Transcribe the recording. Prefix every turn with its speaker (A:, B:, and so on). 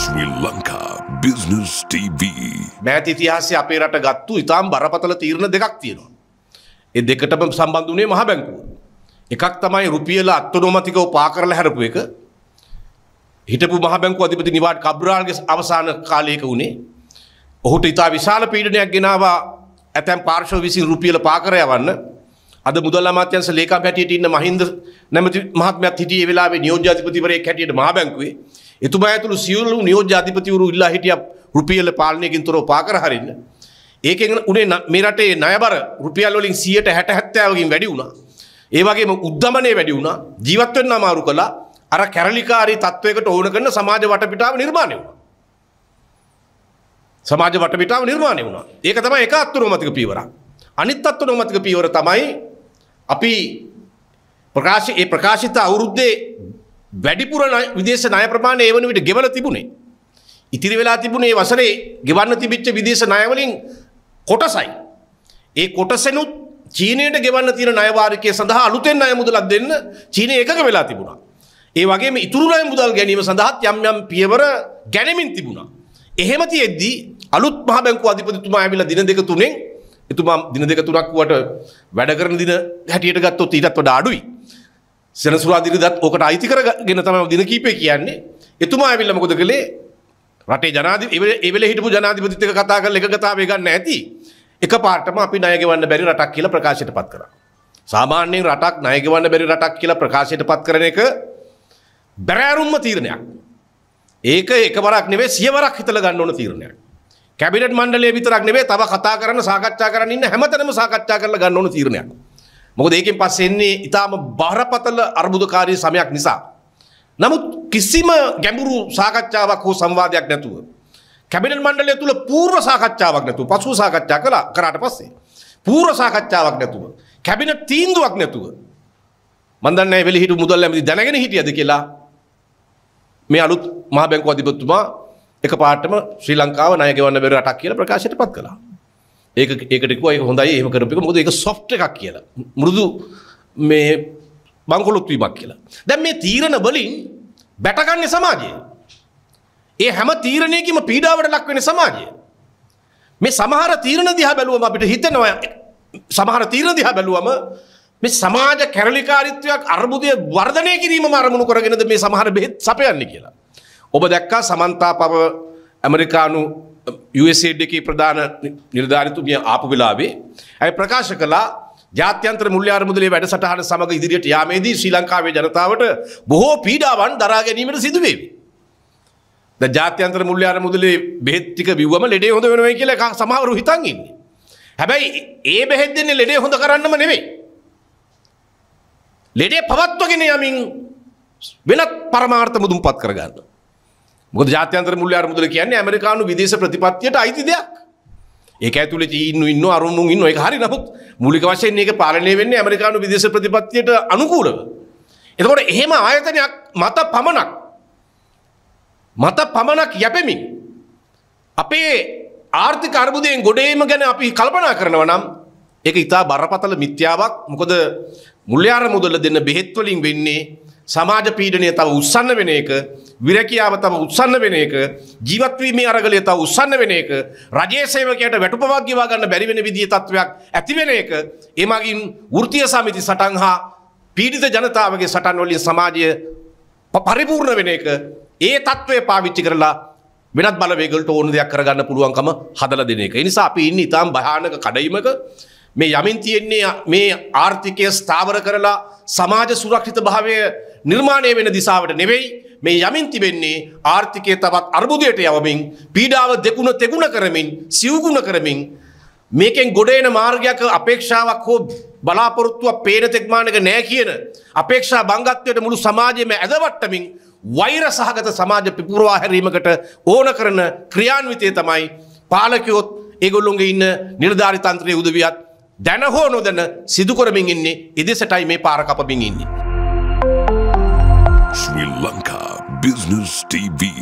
A: ශ්‍රී Lanka business TV මෑත ඉතිහාසය අපේ රට ගත්තු ඉතාම් බරපතල තීරණ දෙකක් තියෙනවා. ඒ දෙකටම සම්බන්ධුනේ මහ බැංකුව. එකක් තමයි රුපියල අත්නොමතිකව පා කරලා හැරපු එක. හිටපු මහ බැංකුව අධිපති නිවාඩ් කබ්‍රාල්ගේ අවසාන කාලයක වුණේ. ඔහුට ඉතා විශාල පීඩනයක් ගෙනාවා ඇතැම් පාර්ශ්ව විසින් රුපියල පා කර යවන්න. අද මුදල් අමාත්‍යංශ ලේකම් හැටියට ඉන්න මහින්ද නැමැති මහත්මයාත් හිටියේ වෙලාවේ නියෝජ්‍ය අධිපතිවරයෙක් හැටියට මහා බැංකුවේ එතුමා ඇතුළු සියලු නියෝජ්‍ය අධිපතිවරු ඉල්ලා හිටියා රුපියල පාලනයකින් තොරව පාකර හරින්න. ඒකෙන් උනේ මේ රටේ ණයබර රුපියල් වලින් 100ට 60 70කින් වැඩි වුණා. ඒ වගේම උද්දමනය වැඩි වුණා. ජීවත් වෙන්න අමාරු කළා. අර කැරලිකාරී තත්වයකට ඕන කරන සමාජ වටපිටාව නිර්මාණය වුණා. සමාජ වටපිටාව නිර්මාණය වුණා. ඒක තමයි එක අත්තුරුමතික පීවරක්. අනිත් අත්තුරුමතික පීවර තමයි අපි ප්‍රකාශ ඒ ප්‍රකාශිත අවුරුද්දේ වැඩිපුර විදේශ ණය ප්‍රමාණය ඒ වන විට ගෙවලා තිබුණේ. ඉතිරි වෙලා තිබුණේ වසරේ ගෙවන්න තිබිච්ච විදේශ ණය වලින් කොටසයි. ඒ කොටසෙනුත් චීනයට ගෙවන්න තියෙන ණය වාරිකය සඳහා අලුතෙන් ණය මුදලක් දෙන්න චීනය එකඟ වෙලා තිබුණා. ඒ වගේම ඉතුරු ණය මුදල් ගැනීම සඳහාත් යම් යම් පියවර ගැනීමින් තිබුණා. එහෙම තියෙද්දී අලුත් මහ බැංකුව අධිපතිතුමා ඇවිල්ලා දින දෙක තුනෙන් එතුමා දින දෙක තුනක් වට වැඩ කරන දින හැටියට ගත්තොත් ඊටත් වඩා අඩුයි. සෙනසුරාදා දිනදත් ඕකට අයිති කරගෙන තමයි දින කීපය කියන්නේ. එතුමා ඇවිල්ලා මොකද කළේ? රටේ ජනාධිපති ඒ වෙලේ හිටපු ජනාධිපතිත් එක්ක කතා කරලා එකගතාවේ ගන්න ඇති. එකපාරටම අපි ණය ගෙවන්න බැරි රටක් කියලා ප්‍රකාශයට පත් කරා. සාමාන්‍යයෙන් රටක් ණය ගෙවන්න බැරි රටක් කියලා ප්‍රකාශයට පත් කරන එක බැරෑරුම්ම තීරණයක්. ඒක එකවරක් නෙවෙයි සියවරක් හිතලා ගන්න ඕන තීරණයක්. කැබිනට් මණ්ඩලය විතරක් නෙවෙයි තව කතා කරන සාකච්ඡා කරන්න ඉන්න හැමතැනම සාකච්ඡා කරලා ගන්න ඕන තීරණයක්. මොකද ඒකෙන් පස්සේ එන්නේ ඊටාම බරපතල අර්බුදකාරී සමයක් නිසා. නමුත් කිසිම ගැඹුරු සාකච්ඡාවක් හෝ සංවාදයක් නැතුව කැබිනට් මණ්ඩලය තුල පූර්ව සාකච්ඡාවක් නැතුව පසු සාකච්ඡා කළා කරාට පස්සේ පූර්ව සාකච්ඡාවක් නැතුව කැබිනට් තීන්දුවක් නැතුව මම දන්නේ නැහැ වෙලෙ හිටු මුදල් ඇමති දැනගෙන හිටියද කියලා මේ අලුත් මහ බැංකුව අධිපතිතුමා එක පාටම ශ්‍රී ලංකාව ණය ගෙවන්න බැරි රටක් කියලා ප්‍රකාශයට පත් කළා. ඒක ඒකට කිව්වා ඒක හොඳයි එහෙම කරපික මොකද ඒක සොෆ්ට් එකක් කියලා. මෘදු මේ බංකොලොත් වීමක් කියලා. දැන් මේ තීරණ වලින් බැටගන්නේ සමාජය. ඒ හැම තීරණයකම පීඩාවට ලක් වෙන සමාජය. මේ සමහර තීරණ දිහා බැලුවම අපිට හිතෙනවා සමහර තීරණ දිහා බැලුවම මේ සමාජ කැරලිකාරීත්වයක් අර්බුදයේ වර්ධනය කිරීමම අරමුණු කරගෙනද මේ සමහර බෙහෙත් සපයන්නේ කියලා. ඔබ දැක්කා සමන්තාපව ඇමරිකානු එකේ ප්‍රධාන නිර්ධාරිතුමිය ආපු වෙලාවේ ඇය ප්‍රකාශ කළා ජාත්‍යන්ත්‍ර මුල්‍ය අරමුදලේ වැඩසටහන සමග ඉදිරියට යාමේදී ශ්‍රී ලංකාවේ ජනතාවට බොහෝ පීඩාවන් දරා ගැනීමට සිදු වේවි. දැන් ජාත්‍යන්තර මුල්‍ය අරමුදලේ බෙහෙත් ටික බිව්වම ලෙඩේ හොඳ වෙනවා කියලා සමහරව හිතන් ඉන්නේ. හැබැයි ඒ බෙහෙත් දෙන්නේ ලෙඩේ හොඳ කරන්නම නෙවෙයි. ලෙඩේ පවත්වගෙන යමින් වෙනත් පරමාර්ථ මුදුන්පත් කරගන්න. මොකද ජාත්‍යන්තර මුල්‍ය අරමුදල කියන්නේ ඇමරිකානු විදේශ ප්‍රතිපත්තියට අයිති දෙයක්. ඒක ඇතුලේ චීන්නු ඉන්නෝ අරුමුන් ඉන්නෝ ඒක හරි නමුත් මූලික වශයෙන් මේක පාලනය වෙන්නේ ඇමරිකානු විදේශ ප්‍රතිපත්තියට අනුකූලව. එතකොට එහෙම ආයතනයක් මත පමණක් මත පමණක් යැපෙමින් අපේ ආර්ථික අර්බුදයෙන් ගොඩේම ගැන අපි කල්පනා කරනවා නම් ඒක ඉතා බරපතල මිත්‍යාවක් මොකද මුල්‍ය අරමුදල දෙන්න බෙහෙත් වලින් වෙන්නේ සමාජ පීඩනය තව උත්සන්න වෙන එක විරැකියාව තම උත්සන්න වෙන එක ජීවත්වීමේ අරගලය තව උත්සන්න වෙන එක රජයේ සේවකයට වැටුපවක් ගෙවා ගන්න බැරි වෙන විදිහේ තත්වයක් ඇති වෙන එක ඒ මගින් වෘත්තීය සමිති සටන් හා පීඩිත ජනතාවගේ සටන් වලින් සමාජය පරිපූර්ණ වෙන එක ඒ තත්ත්වය පාවිච්චි කරලා වෙනත් බලවේගලට ඕන දෙයක් කරගන්න පුළුවන්කම හදලා දෙන එක. ඒ නිසා අපි ඉන්නේ ඊටාම් භයානක කඩයිමක මේ යමින් තියෙන්නේ මේ ආර්ථිකය ස්ථාවර කරලා සමාජ සුරක්ෂිත භාවය නිර්මාණය වෙන දිසාවට නෙවෙයි මේ යමින් තිබෙන්නේ ආර්ථිකය තවත් අර්බුදයට යවමින් පීඩාව දෙකුණ තෙගුණ කරමින් සිව්ගුණ කරමින් මේකෙන් ගොඩේන මාර්ගයක් අපේක්ෂාවක් හෝ බලාපොරොත්තුවක් පේන තෙක්මානක නෑ කියන අපේක්ෂා බංගත්වයට මුළු සමාජයම ඇදවට්ටමින් වෛර සහගත සමාජ පිපුරවා හැරීමකට ඕන කරන ක්‍රියාන්විතය තමයි පාලකයොත් ඒගොල්ලොන්ගේ ඉන්න නිර්ධාරිතන්ත්‍රය උදවියත් දැන හෝ නොදැන සිදුකරමින් ඉන්නේ එදෙසටයි මේ පාරකපමින් ඉන්නේ. Business TV.